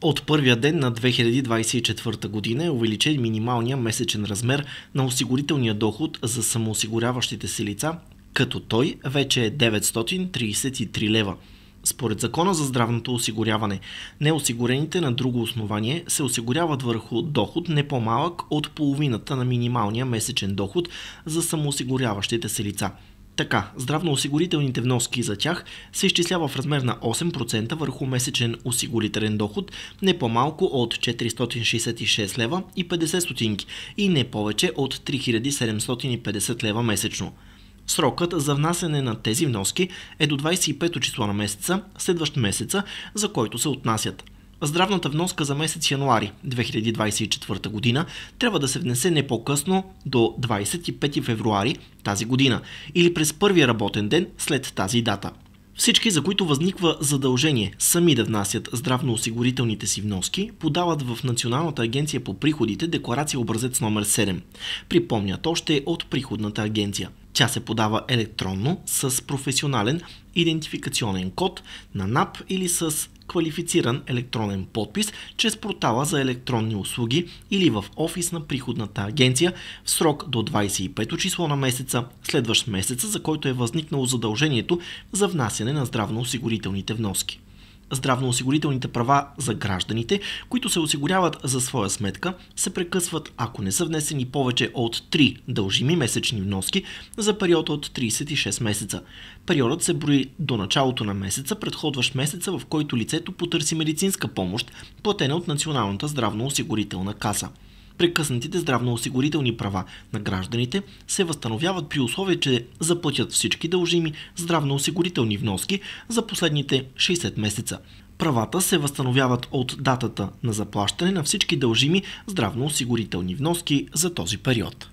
От първия ден на 2024 година е увеличен минималния месечен размер на осигурителния доход за самоосигуряващите се лица, като той вече е 933 лева. Според Закона за здравното осигуряване, неосигурените на друго основание се осигуряват върху доход не по-малък от половината на минималния месечен доход за самоосигуряващите се лица – така, здравноосигурителните вноски за тях се изчислява в размер на 8% върху месечен осигурителен доход, не по-малко от 466 лева и 50 стотинки и не повече от 3750 лева месечно. Срокът за внасене на тези вноски е до 25 число на месеца, следващ месеца, за който се отнасят – Здравната вноска за месец януари 2024 година трябва да се внесе не по-късно до 25 февруари тази година или през първия работен ден след тази дата. Всички, за които възниква задължение сами да внасят здравноосигурителните си вноски, подават в Националната агенция по приходите декларация образец номер 7. Припомнят още от Приходната агенция. Тя се подава електронно с професионален идентификационен код на НАП или с квалифициран електронен подпис чрез портала за електронни услуги или в офис на приходната агенция в срок до 25-то число на месеца, следващ месеца, за който е възникнало задължението за внасяне на здравноосигурителните вноски. Здравноосигурителните права за гражданите, които се осигуряват за своя сметка, се прекъсват, ако не са внесени повече от 3 дължими месечни вноски за период от 36 месеца. Периодът се брои до началото на месеца, предходващ месеца, в който лицето потърси медицинска помощ, платена от Националната здравноосигурителна каса прекъснатите здравноосигурителни права на гражданите се възстановяват при условие, че заплатят всички дължими здравноосигурителни вноски за последните 60 месеца. Правата се възстановяват от датата на заплащане на всички дължими здравноосигурителни вноски за този период.